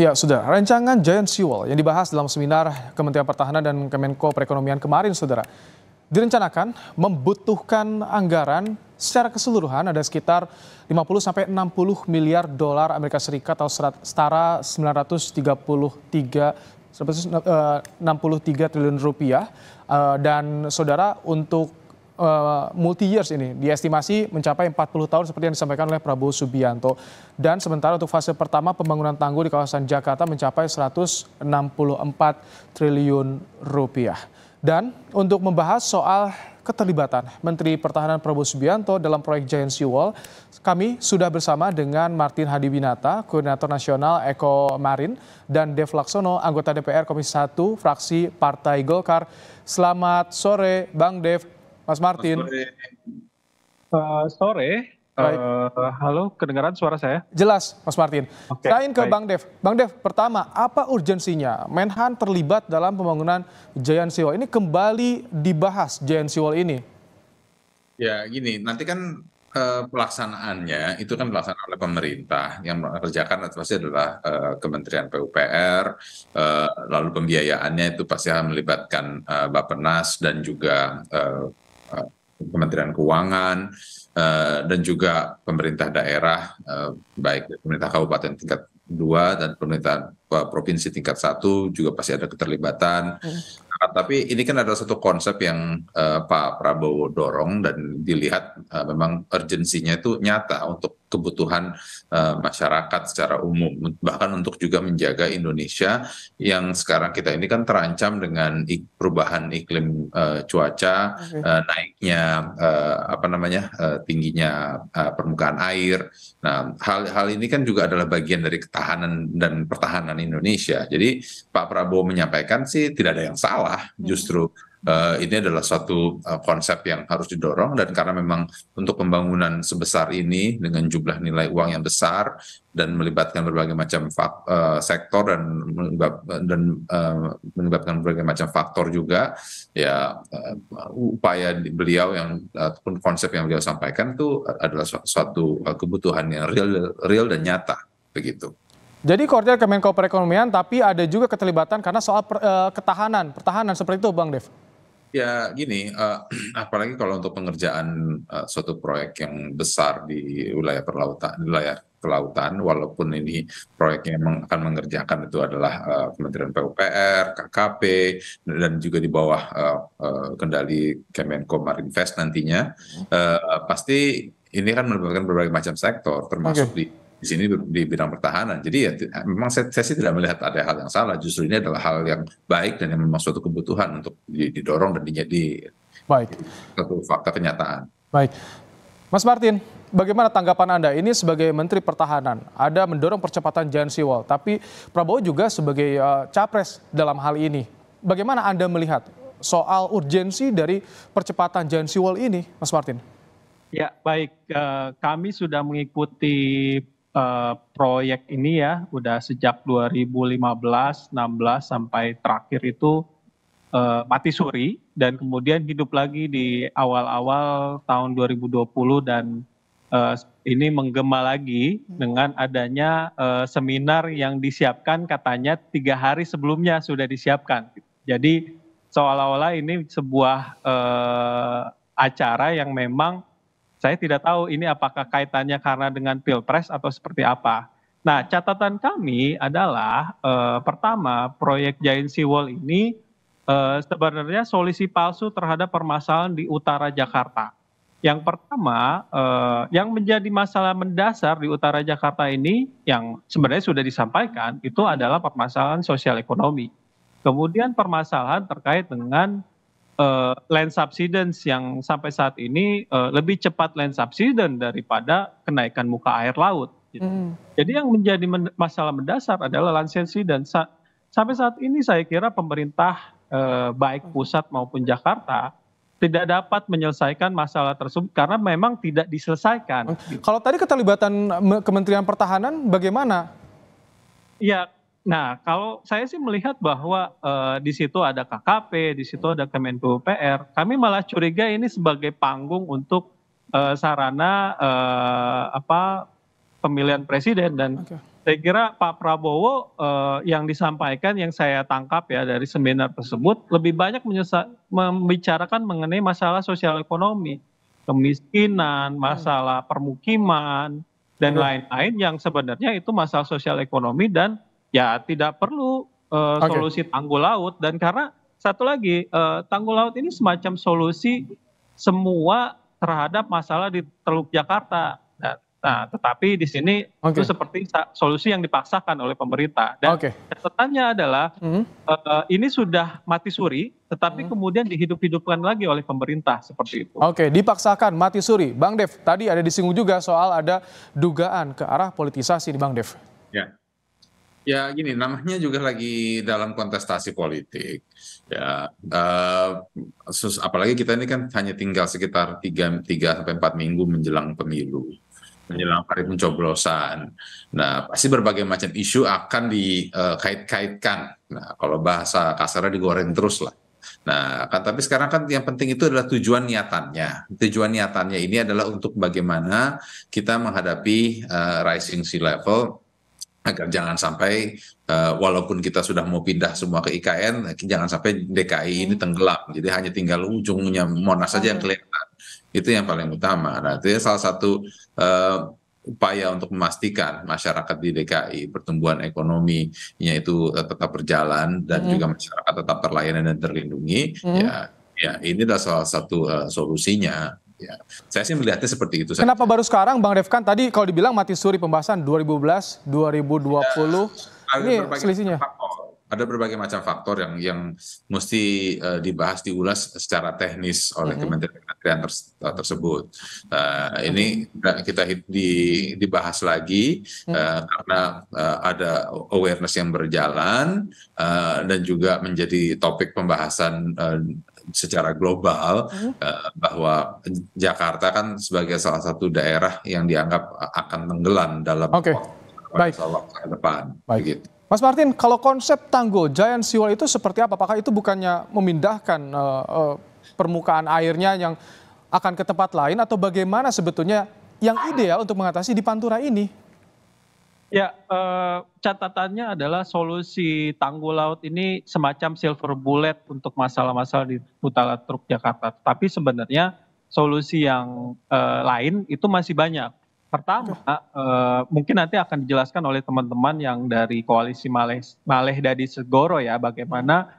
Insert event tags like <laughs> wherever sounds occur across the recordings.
Ya, saudara. Rancangan Giant Seawall yang dibahas dalam seminar Kementerian Pertahanan dan Kemenko Perekonomian kemarin, saudara, direncanakan membutuhkan anggaran secara keseluruhan ada sekitar 50 sampai 60 miliar dolar Amerika Serikat atau setara 933 63 eh, triliun rupiah eh, dan saudara untuk Eh, multi years ini diestimasi mencapai 40 tahun seperti yang disampaikan oleh Prabowo Subianto. Dan sementara untuk fase pertama pembangunan tangguh di kawasan Jakarta mencapai 164 triliun rupiah. Dan untuk membahas soal keterlibatan Menteri Pertahanan Prabowo Subianto dalam proyek Giant Seawall, kami sudah bersama dengan Martin Hadiwinata, Koordinator Nasional Eko Marin, dan Dev Laksono, anggota DPR Komisi 1, fraksi Partai Golkar. Selamat sore, Bang Dev. Mas Martin. Mas uh, sore. Uh, halo, kedengaran suara saya? Jelas, Mas Martin. Okay, ke baik. Bang Dev. Bang Dev, pertama, apa urgensinya Menhan terlibat dalam pembangunan Giant Seawall? Ini kembali dibahas Giant Seawall ini. Ya, gini, nanti kan uh, pelaksanaannya itu kan pelaksanaan oleh pemerintah yang mengerjakan pasti adalah uh, Kementerian PUPR uh, lalu pembiayaannya itu pasti akan melibatkan uh, Bapenas dan juga uh, Eh, Kementerian Keuangan uh, dan juga pemerintah daerah uh, baik pemerintah kabupaten tingkat dua dan pemerintah provinsi tingkat satu juga pasti ada keterlibatan. Hmm. Nah, tapi ini kan ada satu konsep yang uh, Pak Prabowo dorong dan dilihat uh, memang urgensinya itu nyata untuk kebutuhan uh, masyarakat secara umum bahkan untuk juga menjaga Indonesia yang sekarang kita ini kan terancam dengan ik perubahan iklim uh, cuaca uh, uh, naiknya uh, apa namanya uh, tingginya uh, permukaan air nah hal-hal ini kan juga adalah bagian dari ketahanan dan pertahanan Indonesia jadi Pak Prabowo menyampaikan sih tidak ada yang salah hmm. justru uh -huh Eh, ini adalah suatu eh, konsep yang harus didorong dan karena memang untuk pembangunan sebesar ini dengan jumlah nilai uang yang besar dan melibatkan berbagai macam eh, sektor dan dan melibatkan berbagai macam faktor juga ya upaya beliau yang ataupun konsep yang beliau sampaikan itu adalah suatu kebutuhan yang real real dan nyata begitu. Jadi koordinat Kemenko Perekonomian tapi ada juga keterlibatan karena soal per, e, ketahanan, pertahanan seperti itu Bang Dev. Ya gini, uh, <clears throat> apalagi kalau untuk pengerjaan uh, suatu proyek yang besar di wilayah perlautan, wilayah kelautan, walaupun ini proyek yang akan mengerjakan itu adalah uh, Kementerian PUPR, KKP, dan juga di bawah uh, uh, kendali Kemenko Marinvest nantinya, uh, pasti ini kan melibatkan berbagai macam sektor, termasuk okay. di di sini di bidang pertahanan. Jadi ya eh, memang saya, saya sih tidak melihat ada hal yang salah. Justru ini adalah hal yang baik dan yang memang suatu kebutuhan untuk didorong dan dijadi baik satu fakta kenyataan. Baik, Mas Martin, bagaimana tanggapan anda? Ini sebagai Menteri Pertahanan, ada mendorong percepatan Jan Siwal, tapi Prabowo juga sebagai uh, capres dalam hal ini. Bagaimana anda melihat soal urgensi dari percepatan Jan Siwal ini, Mas Martin? Ya, baik. Eh, kami sudah mengikuti Eh, proyek ini ya udah sejak 2015, 16 sampai terakhir itu uh, mati suri dan kemudian hidup lagi di awal-awal tahun 2020 dan uh, ini menggema lagi dengan adanya uh, seminar yang disiapkan katanya tiga hari sebelumnya sudah disiapkan. Jadi seolah-olah ini sebuah uh, acara yang memang saya tidak tahu ini apakah kaitannya karena dengan pilpres atau seperti apa nah catatan kami adalah eh, pertama proyek giant seawall ini eh, sebenarnya solusi palsu terhadap permasalahan di utara Jakarta yang pertama, eh, yang menjadi masalah mendasar di utara Jakarta ini, yang sebenarnya sudah disampaikan, itu adalah permasalahan sosial ekonomi. Kemudian permasalahan terkait dengan uh, land subsidence yang sampai saat ini uh, lebih cepat land subsidence daripada kenaikan muka air laut. Gitu. Mm. Jadi yang menjadi men masalah mendasar adalah land subsidence. Sa sampai saat ini saya kira pemerintah uh, baik pusat maupun Jakarta tidak dapat menyelesaikan masalah tersebut karena memang tidak diselesaikan. Kalau tadi keterlibatan Kementerian Pertahanan bagaimana? Ya nah kalau saya sih melihat bahwa eh, di situ ada kkp di situ ada kemenko pr kami malah curiga ini sebagai panggung untuk eh, sarana eh, apa pemilihan presiden dan saya kira Pak Prabowo yang disampaikan yang saya tangkap ya dari seminar tersebut lebih banyak membicarakan mengenai masalah sosial ekonomi, kemiskinan, hmm. masalah permukiman dan iya. lain-lain yang sebenarnya itu masalah sosial ekonomi dan ya tidak perlu uh, eh, okay. solusi tanggul laut dan karena satu lagi uh, tanggul laut ini semacam solusi semua terhadap masalah di Teluk Jakarta. Nah, nah tetapi di sini okay. itu seperti solusi yang dipaksakan oleh pemerintah. Dan okay. catatannya adalah mm -hmm. uh, ini sudah mati suri, tetapi mm -hmm. kemudian dihidup-hidupkan lagi oleh pemerintah seperti itu. Oke, okay, dipaksakan mati suri. Bang Dev, tadi ada disinggung juga soal ada dugaan ke arah politisasi di Bang Dev. Ya. Yeah. Ya gini, namanya juga lagi dalam kontestasi politik. Ya, uh, apalagi kita ini kan hanya tinggal sekitar 3, tiga sampai empat minggu menjelang pemilu. Menjelang hari pencoblosan. Nah, pasti berbagai macam isu akan dikait-kaitkan. Eh, uh, nah, kalau bahasa kasarnya digoreng terus lah. Nah, kan tapi sekarang kan yang penting itu adalah tujuan niatannya. Tujuan niatannya ini adalah untuk bagaimana kita menghadapi uh, rising sea level agar jangan sampai uh, walaupun kita sudah mau pindah semua ke IKN jangan sampai DKI ini hmm. tenggelam jadi hanya tinggal ujungnya Monas saja yang hmm. kelihatan itu yang paling utama nah itu ya salah satu uh, upaya untuk memastikan masyarakat di DKI pertumbuhan ekonominya itu eh, tetap berjalan dan hmm. juga masyarakat tetap terlayani dan terlindungi hmm. ya ya ini adalah salah satu uh, solusinya Ya. Saya sih melihatnya seperti itu. Kenapa saja. baru sekarang Bang Refkan tadi kalau dibilang mati suri pembahasan 2011, 2020 ya, ini selisihnya? Faktor. Ada berbagai macam faktor yang yang mesti uh, dibahas diulas secara teknis oleh mm -hmm. kementerian-kementerian ter eh, tersebut. Uh, ini mhm. kita di, dibahas lagi mm -hmm. karena uh, ada awareness yang berjalan uh, dan juga menjadi topik pembahasan secara global hmm. eh, bahwa Jakarta kan sebagai salah satu daerah yang dianggap akan tenggelam dalam okay. waktu depan. Baik. Begitu. Mas Martin, kalau konsep tanggul Giant Seawall itu seperti apa? Apakah itu bukannya memindahkan uh, uh, permukaan airnya yang akan ke tempat lain atau bagaimana sebetulnya yang ideal untuk mengatasi di Pantura ini? ya eh, catatannya adalah solusi tanggul laut ini semacam silver bullet untuk masalah masalah di utara truk jakarta tapi sebenarnya solusi yang eh, lain itu masih banyak pertama eh, mungkin nanti akan dijelaskan oleh teman-teman yang dari koalisi Maleh Maleh Dadi Segoro ya bagaimana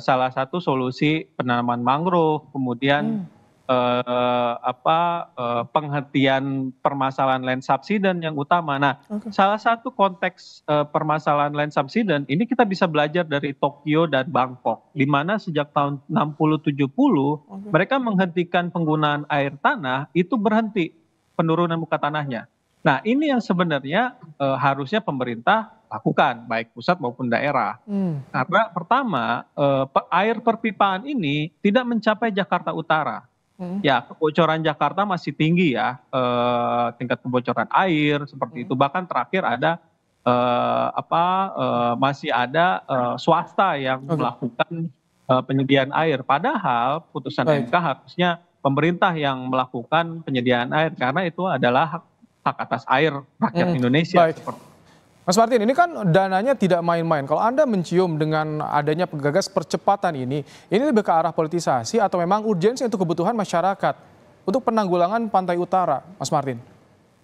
salah satu solusi penanaman mangrove kemudian hmm. Eh, apa eh, penghentian permasalahan land subsidence yang utama. Nah, salah satu konteks eh, permasalahan land subsidence ini kita bisa belajar dari Tokyo dan Bangkok iya. di mana sejak tahun 60 70 mereka menghentikan penggunaan air tanah itu berhenti penurunan muka tanahnya. Nah, ini yang sebenarnya eh, harusnya pemerintah lakukan, baik pusat maupun daerah. Hmm. Karena pertama, eh, air perpipaan ini tidak mencapai Jakarta Utara. Hmm. ya kebocoran jakarta masih tinggi ya eh, tingkat kebocoran air seperti hmm. itu bahkan terakhir ada eh, apa eh, masih ada swasta yang melakukan penyediaan air padahal putusan mk harusnya pemerintah yang melakukan penyediaan air karena itu adalah hak hak atas air rakyat hmm. Indonesia seperti Mas Martin, ini kan dananya tidak main-main. Kalau Anda mencium dengan adanya penggagas percepatan ini, ini lebih ke arah politisasi atau memang urgensi untuk kebutuhan masyarakat untuk penanggulangan pantai utara, Mas Martin?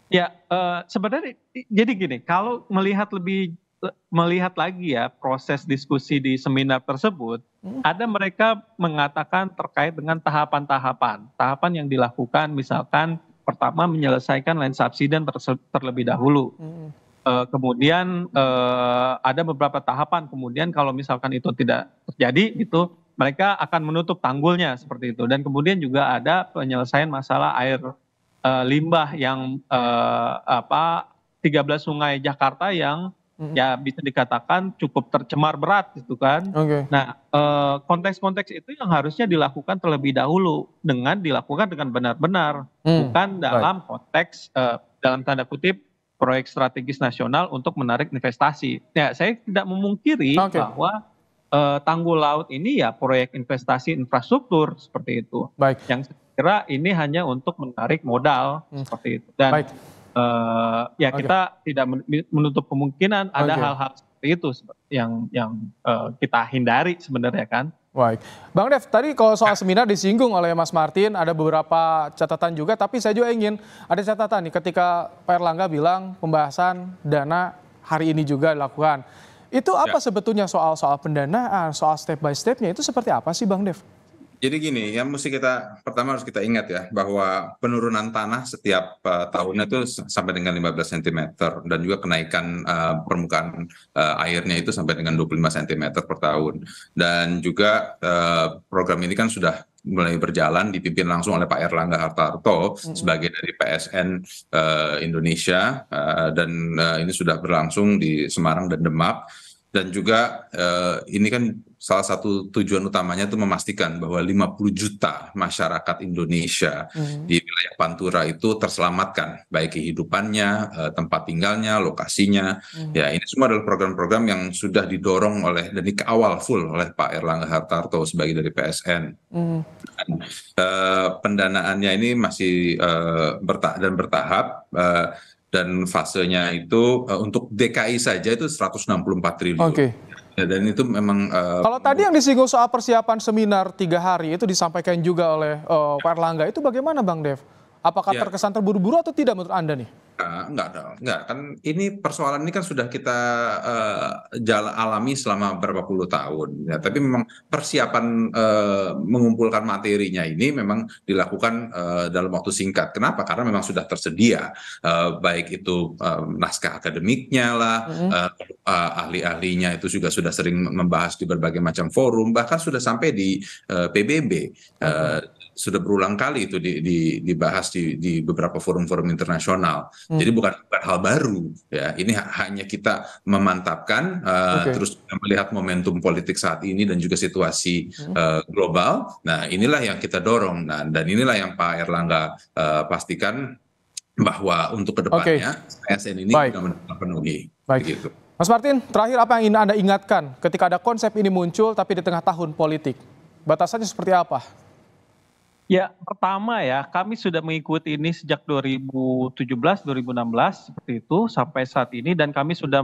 Ya, uh, sebenarnya jadi gini, kalau melihat lebih eh, melihat lagi ya proses diskusi di seminar tersebut, hmm. ada mereka mengatakan terkait dengan tahapan-tahapan. Tahapan yang dilakukan misalkan pertama menyelesaikan land subsiden terlebih dahulu. Hmm. Eh, kemudian eh, ada beberapa tahapan kemudian kalau misalkan itu tidak terjadi gitu mereka akan menutup tanggulnya seperti itu dan kemudian juga ada penyelesaian masalah air eh, limbah yang apa 13 sungai Jakarta yang ya bisa dikatakan cukup tercemar berat gitu kan. Okay. Nah konteks-konteks itu yang harusnya dilakukan terlebih dahulu dengan dilakukan dengan benar-benar mm. bukan dalam konteks uh, dalam tanda kutip proyek strategis nasional untuk menarik investasi. Ya, saya tidak memungkiri okay. bahwa e, tanggul laut ini ya proyek investasi infrastruktur seperti itu. Baik. Yang saya kira ini hanya untuk menarik modal hmm. seperti itu. Dan Baik. E, ya okay. kita tidak menutup kemungkinan ada hal-hal okay. seperti itu yang yang e, kita hindari sebenarnya kan. Baik. Bang Dev, tadi kalau soal ah. seminar disinggung oleh Mas Martin, ada beberapa catatan juga, tapi saya juga ingin ada catatan nih ketika Pak Erlangga bilang pembahasan dana hari ini juga dilakukan. Itu apa ya. sebetulnya soal-soal pendanaan, soal step by stepnya itu seperti apa sih Bang Dev? Jadi gini, yang mesti kita pertama harus kita ingat ya bahwa penurunan tanah setiap uh, tahunnya itu sampai dengan 15 cm dan juga kenaikan uh, permukaan uh, airnya itu sampai dengan 25 cm per tahun. Dan juga uh, program ini kan sudah mulai berjalan dipimpin langsung oleh Pak Erlangga Hartarto mm-hmm. sebagai dari PSN uh, Indonesia uh, dan uh, ini sudah berlangsung di Semarang dan Demak dan juga eh, ini kan salah satu tujuan utamanya itu memastikan bahwa 50 juta masyarakat Indonesia hmm. di wilayah Pantura itu terselamatkan baik kehidupannya, eh, tempat tinggalnya, lokasinya. Hmm. Ya, ini semua adalah program-program yang sudah didorong oleh dan dikawal full oleh Pak Erlangga Hartarto sebagai dari PSN. Hmm. Dan, eh, pendanaannya ini masih eh, bertah dan bertahap eh, dan fasenya itu uh, untuk DKI saja itu 164 triliun. Oke. Okay. Ya, dan itu memang. Uh, Kalau tadi yang disinggung soal persiapan seminar tiga hari itu disampaikan juga oleh uh, Pak Erlangga itu bagaimana, Bang Dev? Apakah ya. terkesan terburu-buru atau tidak menurut Anda nih? Enggak, enggak, enggak. Kan ini persoalan ini kan sudah kita uh, jala, alami selama berapa puluh tahun. Ya, tapi memang persiapan uh, mengumpulkan materinya ini memang dilakukan uh, dalam waktu singkat. Kenapa? Karena memang sudah tersedia uh, baik itu uh, naskah akademiknya lah, mm-hmm. uh, uh, ahli-ahlinya itu juga sudah sering membahas di berbagai macam forum, bahkan sudah sampai di uh, PBB. Uh, mm-hmm sudah berulang kali itu di, di, dibahas di, di beberapa forum-forum internasional. Hmm. Jadi bukan, bukan hal baru ya. Ini ha hanya kita memantapkan uh, eh, okay. terus melihat momentum politik saat ini dan juga situasi hmm. uh, global. Nah, inilah yang kita dorong nah, dan inilah yang Pak Erlangga uh, pastikan bahwa untuk kedepannya okay. ASN ini Baik. memenuhi Baik. Begitu. Mas Martin, terakhir apa yang Anda ingatkan ketika ada konsep ini muncul tapi di tengah tahun politik? Batasannya seperti apa? Ya, pertama ya, kami sudah mengikuti ini sejak 2017, 2016 seperti itu sampai saat ini dan kami sudah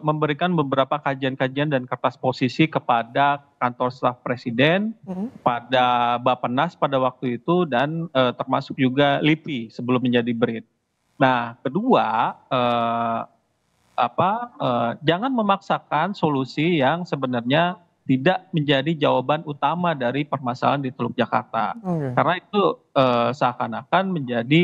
memberikan beberapa kajian-kajian dan kertas posisi kepada kantor staf presiden, mm-hmm. pada Bappenas pada waktu itu dan eh, termasuk juga LIPI sebelum menjadi BRIN. Nah, kedua eh, apa eh, jangan memaksakan solusi yang sebenarnya tidak menjadi jawaban utama dari permasalahan di Teluk Jakarta. Okay. Karena itu uh, seakan-akan menjadi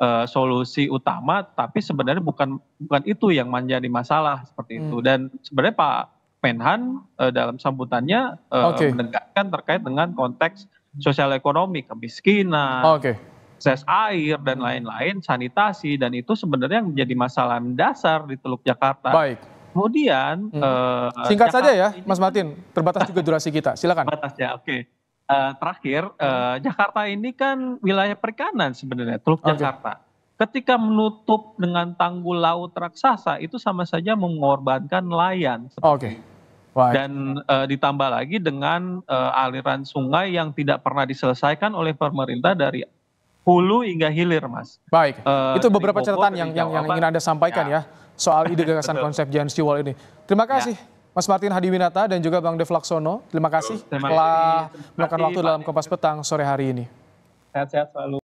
uh, solusi utama, tapi sebenarnya bukan bukan itu yang menjadi masalah seperti hmm. itu. Dan sebenarnya Pak Menhan uh, dalam sambutannya uh, okay. menegaskan terkait dengan konteks sosial ekonomi, kemiskinan, okay. akses air dan hmm. lain-lain, sanitasi dan itu sebenarnya yang menjadi masalah mendasar di Teluk Jakarta. Baik. Kemudian hmm. uh, singkat saja ya, Mas Martin, terbatas juga durasi kita. Silakan. Terbatas ya, oke. Okay. Uh, eh, terakhir, uh, Jakarta ini kan wilayah perikanan sebenarnya, Teluk okay. Jakarta. Ketika menutup dengan tanggul laut raksasa itu sama saja mengorbankan nelayan. Oke. Okay. Dan uh, ditambah lagi dengan uh, aliran sungai yang tidak pernah diselesaikan oleh pemerintah dari hulu hingga hilir, Mas. Baik. Uh, itu beberapa catatan yang yang, yang ingin Anda sampaikan ya, ya soal ide <laughs> gagasan konsep Giant Wall ini. Terima ya. kasih. Ya. Mas Martin Hadiwinata dan juga Bang Dev Laksono, terima kasih telah melakukan waktu dalam Kompas Petang sore hari ini. Sehat-sehat selalu.